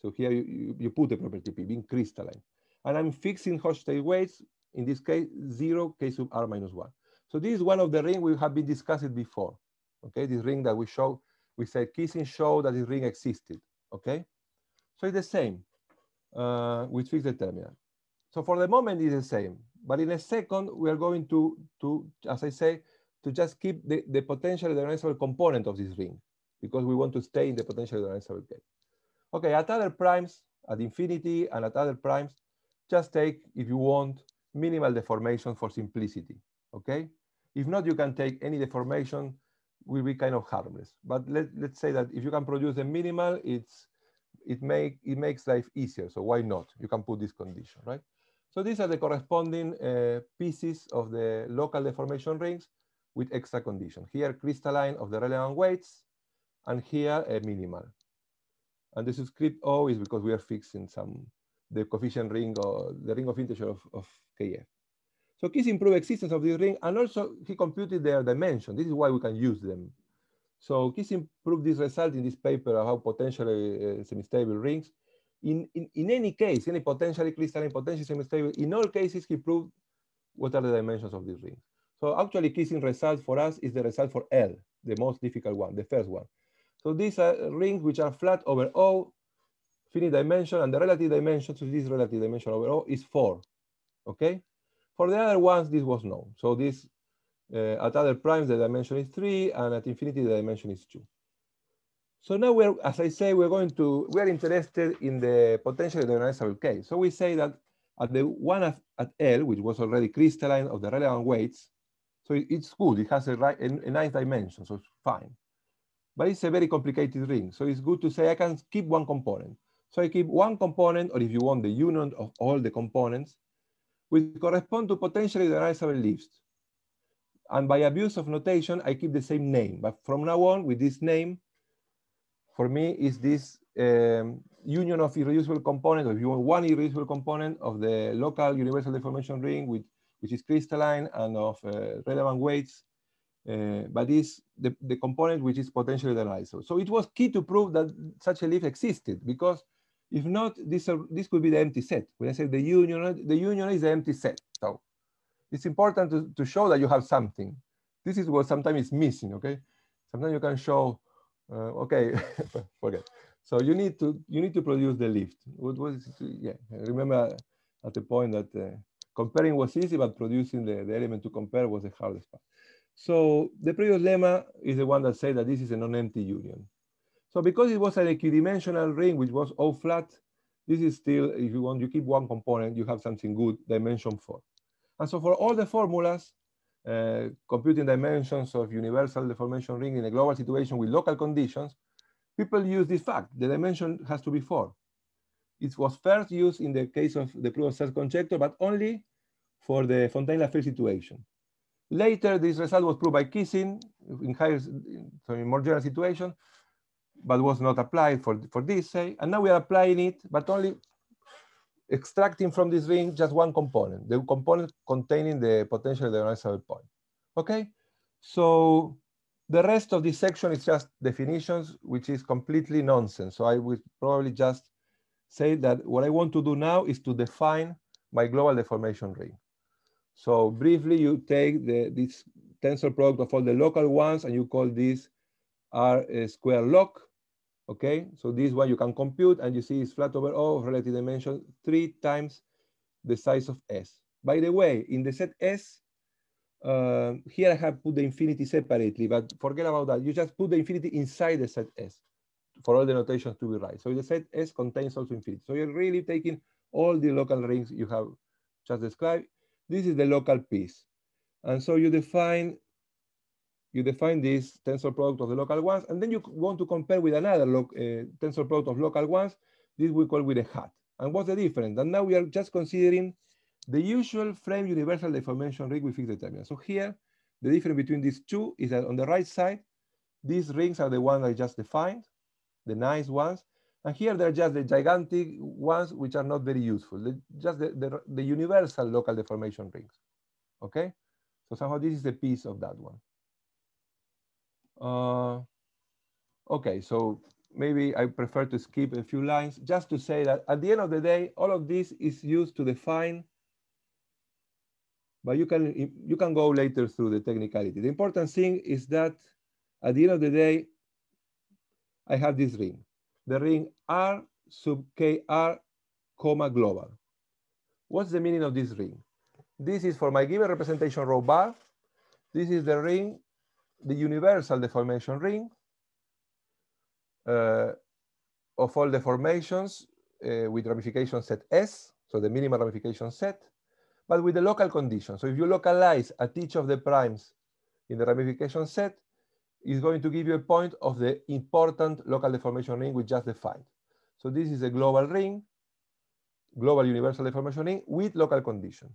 So here you, you, you put the property P, being crystalline. And I'm fixing Hochschild weights, in this case, zero k sub r minus one. So this is one of the ring we have been discussing before. Okay, this ring that we show, we said Kissing showed that this ring existed, okay? So it's the same, uh, we fix the terminal. So for the moment, it's the same. But in a second, we are going to, to as I say, to just keep the, the potentially dimensional component of this ring because we want to stay in the potentially dimensional case. Okay, at other primes, at infinity and at other primes, just take, if you want, minimal deformation for simplicity, okay? If not, you can take any deformation will be kind of harmless. But let, let's say that if you can produce a minimal, it's, it, make, it makes life easier. So why not? You can put this condition, right? So these are the corresponding uh, pieces of the local deformation rings with extra condition. Here crystalline of the relevant weights and here a minimal. And the subscript O is because we are fixing some, the coefficient ring or the ring of integer of, of KF. So Keys improved existence of this ring and also he computed their dimension. This is why we can use them. So Keys improved this result in this paper about potentially uh, semi-stable rings in, in, in any case, any potentially crystalline, potentially semi-stable, in all cases, he proved what are the dimensions of these rings. So actually, kissing result for us is the result for L, the most difficult one, the first one. So these are rings which are flat over O, finite dimension, and the relative dimension to this relative dimension over O is 4, okay? For the other ones, this was known. So this, uh, at other primes, the dimension is 3, and at infinity, the dimension is 2. So now we're, as I say, we're going to, we're interested in the the diagnosable case. So we say that at the one at, at L, which was already crystalline of the relevant weights, so it, it's good, it has a, right, a, a nice dimension, so it's fine. But it's a very complicated ring. So it's good to say I can keep one component. So I keep one component, or if you want the union of all the components, which correspond to potentially diagnosable leaves. And by abuse of notation, I keep the same name. But from now on, with this name, for me is this um, union of irreducible components, if you want one irreducible component of the local universal deformation ring, which, which is crystalline and of uh, relevant weights, uh, but is the, the component which is potentially the iso. So it was key to prove that such a leaf existed because if not, this, are, uh, this could be the empty set. When I say the union, uh, the union is the empty set. So it's important to, to show that you have something. This is what sometimes is missing, okay? Sometimes you can show uh, okay, forget. So you need to you need to produce the lift. What was it? yeah? Remember at the point that uh, comparing was easy, but producing the, the element to compare was the hardest part. So the previous lemma is the one that said that this is a non-empty union. So because it was an equidimensional ring, which was all flat, this is still, if you want, you keep one component, you have something good, dimension four. And so for all the formulas, uh, computing dimensions of universal deformation ring in a global situation with local conditions, people use this fact, the dimension has to be four. It was first used in the case of the proof of self conjecture, but only for the Fontaine-Lafayette situation. Later, this result was proved by Kissing in higher, so in more general situation, but was not applied for, for this, say, and now we are applying it, but only extracting from this ring just one component, the component containing the potentially diagnosable point. Okay, so the rest of this section is just definitions, which is completely nonsense. So I would probably just say that what I want to do now is to define my global deformation ring. So briefly, you take the, this tensor product of all the local ones and you call this R square log. Okay, so this one you can compute and you see it's flat over O relative dimension three times the size of S. By the way, in the set S, uh, here I have put the infinity separately, but forget about that. You just put the infinity inside the set S for all the notations to be right. So the set S contains also infinity. So you're really taking all the local rings you have just described. This is the local piece. And so you define you define this tensor product of the local ones, and then you want to compare with another uh, tensor product of local ones, this we call with a hat. And what's the difference? And now we are just considering the usual frame universal deformation ring with fixed determinant. So here, the difference between these two is that on the right side, these rings are the ones I just defined, the nice ones, and here they're just the gigantic ones which are not very useful, the, just the, the, the universal local deformation rings, okay? So somehow this is a piece of that one. Uh, okay, so maybe I prefer to skip a few lines just to say that at the end of the day, all of this is used to define, but you can, you can go later through the technicality. The important thing is that at the end of the day, I have this ring. The ring R sub KR comma global. What's the meaning of this ring? This is for my given representation rho bar. This is the ring the universal deformation ring uh, of all deformations uh, with ramification set S, so the minimal ramification set, but with the local condition. So if you localize at each of the primes in the ramification set, it's going to give you a point of the important local deformation ring we just defined. So this is a global ring, global universal deformation ring with local condition.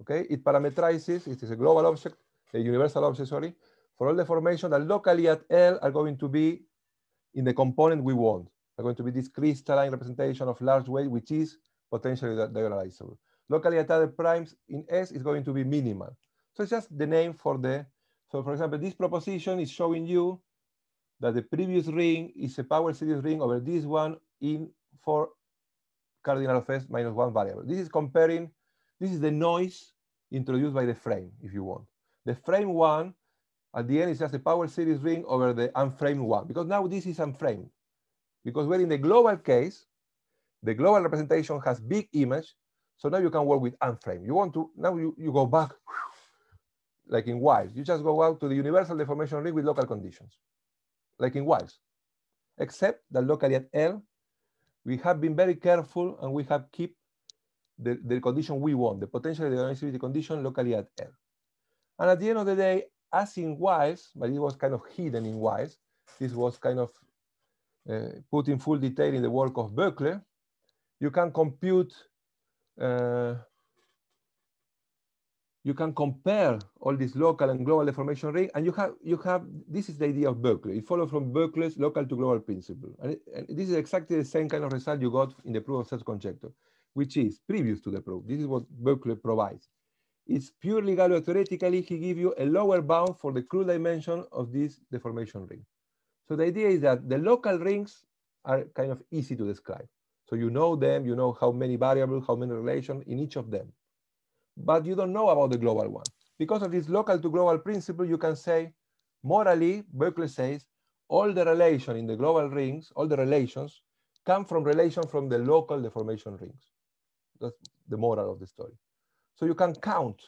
Okay, it parametrizes, it is a global object, a universal object, sorry, for all the formation that locally at L are going to be in the component we want. Are going to be this crystalline representation of large weight, which is potentially diagonalizable. Locally at other primes in S is going to be minimal. So it's just the name for the, so for example, this proposition is showing you that the previous ring is a power series ring over this one in for cardinal of S minus one variable. This is comparing, this is the noise introduced by the frame, if you want. The frame one at the end, it's just a power series ring over the unframed one, because now this is unframed. Because we're in the global case, the global representation has big image, so now you can work with unframed. You want to, now you, you go back, like in Wiles. You just go out to the universal deformation ring with local conditions, like in Wiles. Except that locally at L, we have been very careful and we have kept the, the condition we want, the potential determinicity condition locally at L. And at the end of the day, as in Wise, but it was kind of hidden in Wise. This was kind of uh, put in full detail in the work of Berkeley. You can compute, uh, you can compare all these local and global deformation rate, and you have, you have, this is the idea of Berkeley. It follows from Berkeley's local to global principle. And, it, and this is exactly the same kind of result you got in the proof of search conjecture, which is previous to the proof. This is what Berkeley provides. It's purely gallo-theoretically, he gives you a lower bound for the crude dimension of this deformation ring. So the idea is that the local rings are kind of easy to describe. So you know them, you know how many variables, how many relations in each of them. But you don't know about the global one. Because of this local to global principle, you can say, morally, Berkeley says, all the relation in the global rings, all the relations, come from relation from the local deformation rings. That's the moral of the story. So you can count,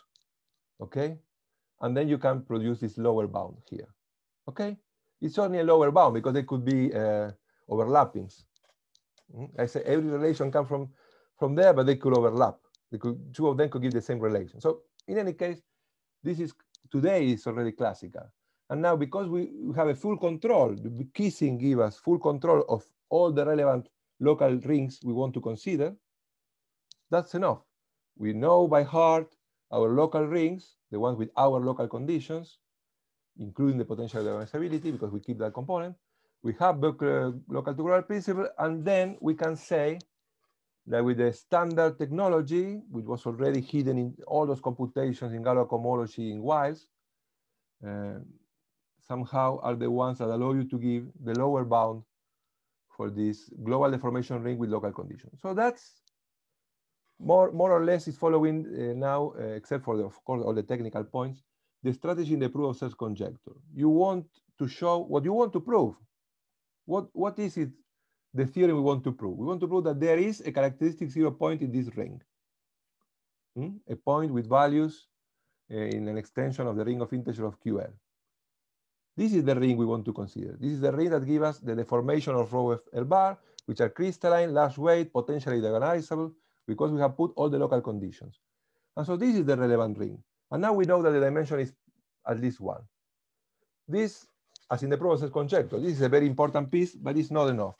okay? And then you can produce this lower bound here, okay? It's only a lower bound because it could be uh, overlappings. Mm-hmm. I say every relation comes from, from there, but they could overlap. They could, two of them could give the same relation. So in any case, this is today is already classical. And now because we have a full control, the kissing gives us full control of all the relevant local rings we want to consider, that's enough. We know by heart our local rings, the ones with our local conditions, including the potential deviability because we keep that component. We have the uh, local tubular principle, and then we can say that with the standard technology, which was already hidden in all those computations in Galois homology in Wiles, uh, somehow are the ones that allow you to give the lower bound for this global deformation ring with local conditions. So that's more, more or less is following uh, now, uh, except for, the, of course, all the technical points, the strategy in the proof of such conjecture. You want to show what you want to prove. What, what is it, the theorem we want to prove? We want to prove that there is a characteristic zero point in this ring, hmm? a point with values uh, in an extension of the ring of integer of QL. This is the ring we want to consider. This is the ring that gives us the deformation of rho F L bar, which are crystalline, large weight, potentially diagonalizable, because we have put all the local conditions. And so this is the relevant ring. And now we know that the dimension is at least one. This, as in the process conjecture, this is a very important piece, but it's not enough.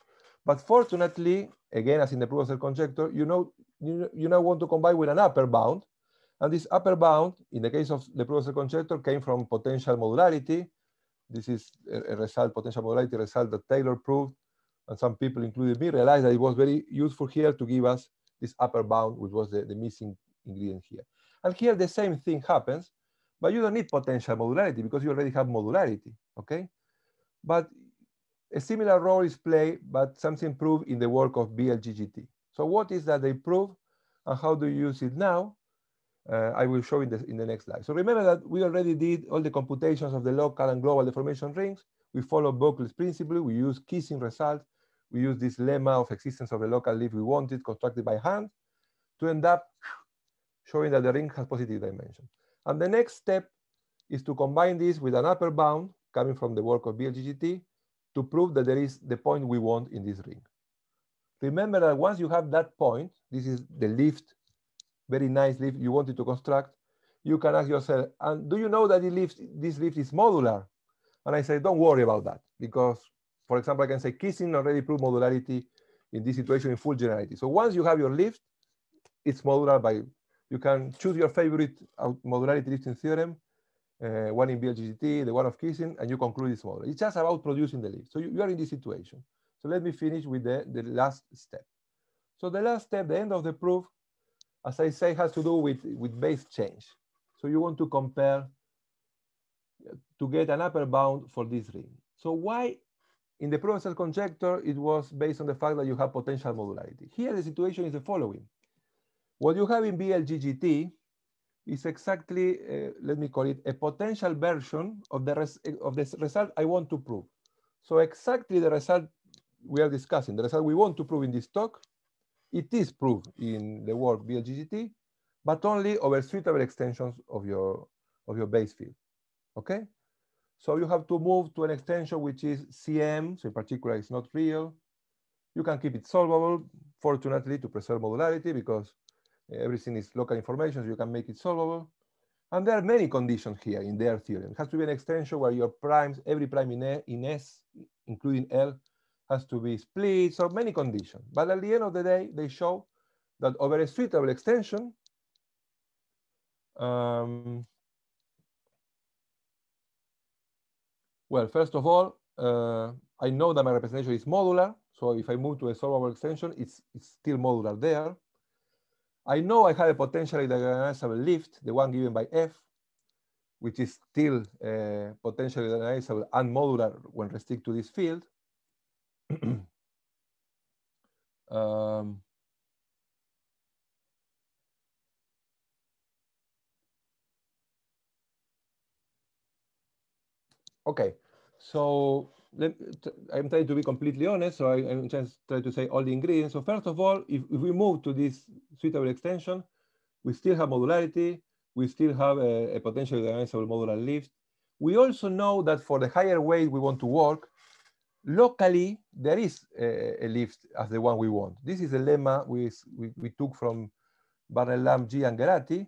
But fortunately, again, as in the process conjecture, you know, you, you now want to combine with an upper bound. And this upper bound, in the case of the process conjecture, came from potential modularity. This is a, a result, potential modularity result that Taylor proved, and some people, including me, realized that it was very useful here to give us this upper bound, which was the, the missing ingredient here. And here the same thing happens, but you don't need potential modularity because you already have modularity, okay? But a similar role is played, but something proved in the work of BLGGT. So what is that they prove and how do you use it now? Uh, I will show in the, in the next slide. So remember that we already did all the computations of the local and global deformation rings. We follow Berkeley's principle. We use kissing results we use this lemma of existence of a local leaf we wanted, constructed by hand, to end up showing that the ring has positive dimension. And the next step is to combine this with an upper bound coming from the work of BLGGT to prove that there is the point we want in this ring. Remember that once you have that point, this is the lift, very nice lift you wanted to construct, you can ask yourself, and do you know that lifts, this lift is modular? And I say, don't worry about that because for example, I can say kissing already proved modularity in this situation in full generality. So once you have your lift, it's modular by, you can choose your favorite modularity lifting theorem, uh, one in BLGT, the one of kissing, and you conclude this model. It's just about producing the lift. So you, you are in this situation. So let me finish with the, the last step. So the last step, the end of the proof, as I say, has to do with, with base change. So you want to compare uh, to get an upper bound for this ring. So why in the provençal conjecture, it was based on the fact that you have potential modularity. Here, the situation is the following. What you have in BLGGT is exactly, uh, let me call it, a potential version of the, res of the result I want to prove. So exactly the result we are discussing, the result we want to prove in this talk, it is proved in the work BLGGT, but only over suitable extensions of your, of your base field, okay? So you have to move to an extension which is CM, so in particular it's not real. You can keep it solvable, fortunately, to preserve modularity because eh, everything is local information, so you can make it solvable. And there are many conditions here in their theorem. It has to be an extension where your primes, every prime in, a, in S, including L, has to be split, so many conditions. But at the end of the day, they show that over a suitable extension, um, Well, first of all, uh, I know that my representation is modular. So if I move to a solvable extension, it's, it's still modular there. I know I have a potentially diagonalizable lift, the one given by F, which is still uh, potentially diagonalizable and modular when restricted to this field. um, Okay, so let, I'm trying to be completely honest, so I, am just trying to say all the ingredients. So first of all, if, if, we move to this suitable extension, we still have modularity, we still have a, a potentially dimensional modular lift. We also know that for the higher weight we want to work, locally there is a, a, lift as the one we want. This is a lemma we, we, we took from Barnell, Lam, G, and Gerati,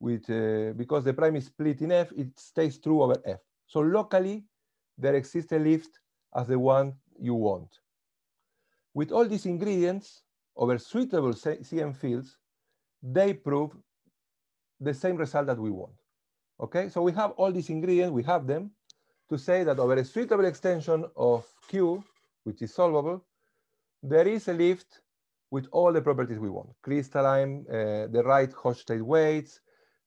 which, uh, because the prime is split in F, it stays true over F. So locally, there exists a lift as the one you want. With all these ingredients over suitable CM fields, they prove the same result that we want. Okay, so we have all these ingredients, we have them to say that over a suitable extension of Q, which is solvable, there is a lift with all the properties we want. Crystalline, uh, the right Hodge state weights,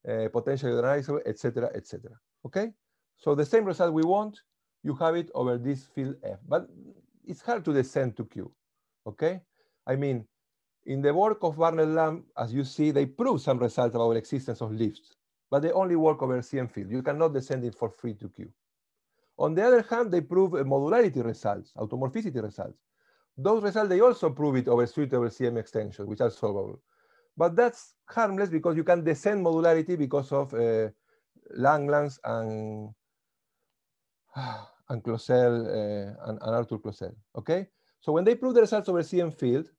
uh, potentially etc., etc. Okay? So the same result we want, you have it over this field F, but it's hard to descend to Q, okay? I mean, in the work of Barnett Lamb, as you see, they prove some results about existence of lifts, but they only work over CM field. You cannot descend it for free to Q. On the other hand, they prove modularity results, automorphicity results. Those results, they also prove it over suitable CM extensions, which are solvable. But that's harmless because you can descend modularity because of uh, Langlands and and Clausel uh, and, and Arthur Clausel, okay? So when they prove the results over CM field,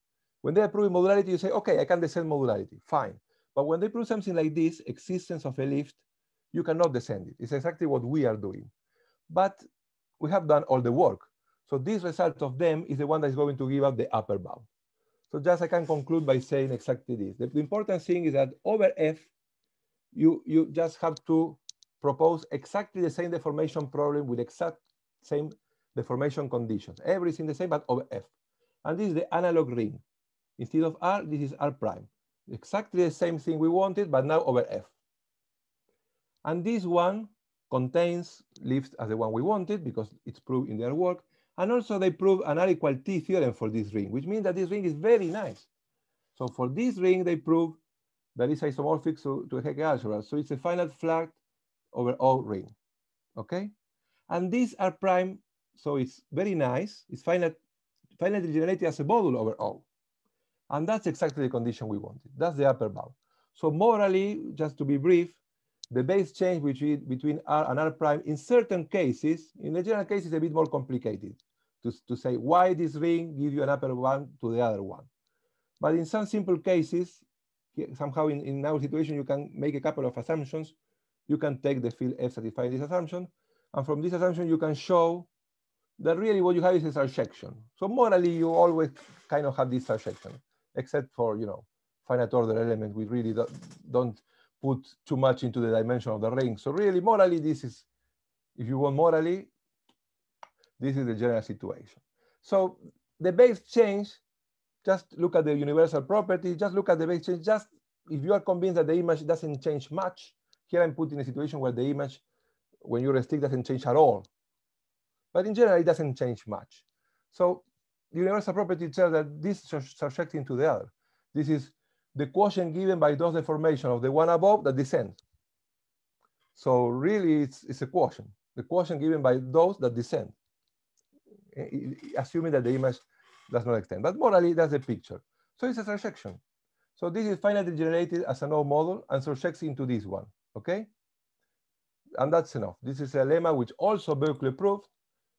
when they prove modularity, you say, okay, I can descend modularity, fine. But when they prove something like this, existence of a lift, you cannot descend it. It's exactly what we are doing. But we have done all the work. So this result of them is the one that is going to give us the upper bound. So just I can conclude by saying exactly this. The, the important thing is that over F, you, you just have to propose exactly the same deformation problem with exact same deformation conditions. Everything the same, but over F. And this is the analog ring. Instead of R, this is R prime. Exactly the same thing we wanted, but now over F. And this one contains lifts as the one we wanted because it's proved in their work. And also they prove an R equal T theorem for this ring, which means that this ring is very nice. So for this ring, they prove that it's isomorphic to, to a Hecke algebra. So it's a finite flat over O ring, okay? And these are prime, so it's very nice. It's finite, finitely generated as a module over O. And that's exactly the condition we wanted. That's the upper bound. So morally, just to be brief, the base change between, between R and R prime in certain cases, in the general case, it's a bit more complicated to, to say why this ring gives you an upper one to the other one. But in some simple cases, somehow in, in our situation, you can make a couple of assumptions you can take the field F satisfying this assumption. And from this assumption, you can show that really what you have is a surjection. So morally, you always kind of have this surjection, except for, you know, finite order element. We really don't put too much into the dimension of the ring. So really, morally, this is, if you want morally, this is the general situation. So the base change, just look at the universal property, just look at the base change, just if you are convinced that the image doesn't change much, here I'm put in a situation where the image, when you restrict, doesn't change at all. But in general, it doesn't change much. So the universal property tells that this is subjecting to the other. This is the quotient given by those deformation of the one above that descends. So really, it's, it's a quotient. The quotient given by those that descend, assuming that the image does not extend. But morally, that's the picture. So it's a surjection. So this is finitely generated as an old model and surjects into this one okay? And that's enough. This is a lemma which also Berkeley proved,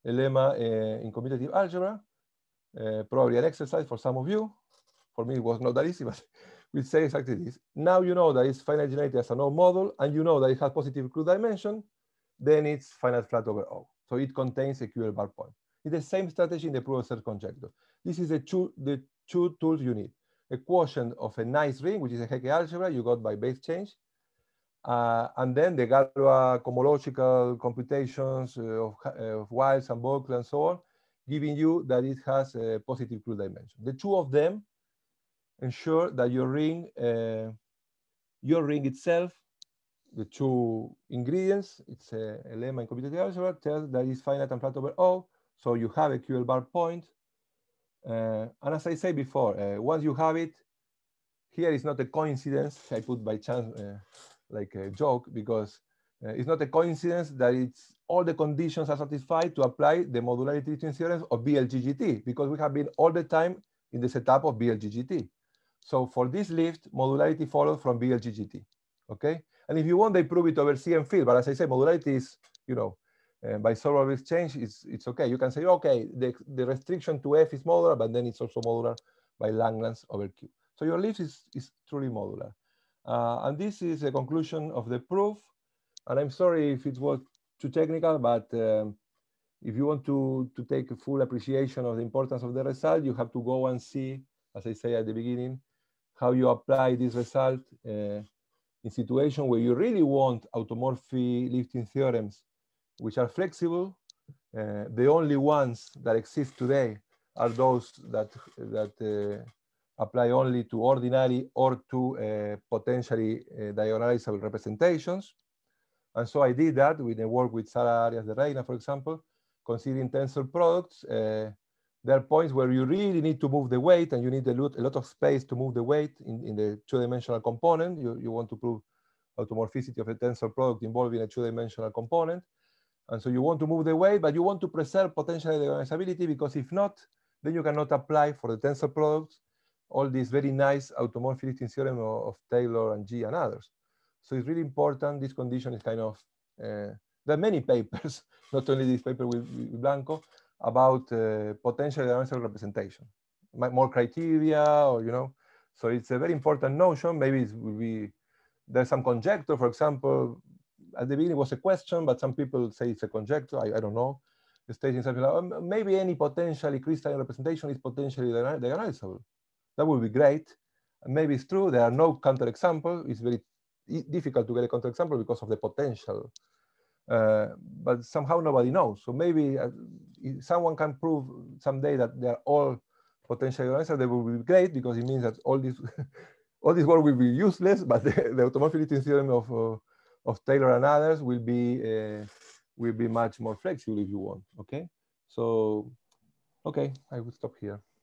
a lemma uh, in commutative algebra, uh, probably an exercise for some of you. For me, it was not that easy, but we say exactly this. Now you know that it's finite generated as a o model, and you know that it has positive crude dimension, then it's finite flat over O. So it contains a QL bar point. It's the same strategy in the proof of search conjecture. This is the two, the two tools you need. A quotient of a nice ring, which is a Hecke algebra you got by base change, uh, and then the Galois cohomological computations uh, of, uh, of Wiles and Bulk and so on, giving you that it has a positive true dimension. The two of them ensure that your ring, uh, your ring itself the two ingredients, it's a, a lemma in commutative algebra, tells that is finite and flat over O. So you have a QL bar point. Uh, and as I said before, uh, once you have it, here is not a coincidence I put by chance uh, like a joke because uh, it's not a coincidence that it's all the conditions are satisfied to apply the modularity insurance of BLGGT because we have been all the time in the setup of BLGGT. So for this lift, modularity follows from BLGGT, okay? And if you want, they prove it over CM field, but as I say, modularity is, you know, uh, by solvable exchange, it's, it's okay. You can say, okay, the, the restriction to F is modular, but then it's also modular by Langlands over Q. So your lift is, is truly modular. Uh, and this is a conclusion of the proof. And I'm sorry if it was too technical, but um, if you want to, to take a full appreciation of the importance of the result, you have to go and see, as I say at the beginning, how you apply this result uh, in situation where you really want automorphic lifting theorems, which are flexible. Uh, the only ones that exist today are those that, that uh, apply only to ordinary or to uh, potentially uh, diagonalizable representations. And so I did that with the work with Sara Arias de Reina, for example, considering tensor products. Uh, there are points where you really need to move the weight and you need a lot, a lot of space to move the weight in, in the two-dimensional component. You, you want to prove automorphicity of a tensor product involving a two-dimensional component. And so you want to move the weight, but you want to preserve potential diagonalizability because if not, then you cannot apply for the tensor products all these very nice automorphism theorem of, of, Taylor and G and others. So it's really important. This condition is kind of, uh, there are many papers, not only this paper with, with Blanco, about uh, potential dimensional representation, more criteria or, you know, so it's a very important notion. Maybe it will be, there's some conjecture, for example, at the beginning it was a question, but some people say it's a conjecture. I, I don't know. Stating something like, maybe any potentially crystalline representation is potentially diagonalizable. That would be great. And maybe it's true, there are no counterexample. It's very difficult to get a counterexample because of the potential. Uh, but somehow nobody knows. So maybe uh, someone can prove someday that they are all potential answers. They will be great because it means that all this all this work will be useless. But the, the theorem of uh, of Taylor and others will be uh, will be much more flexible if you want. Okay, so okay, I will stop here.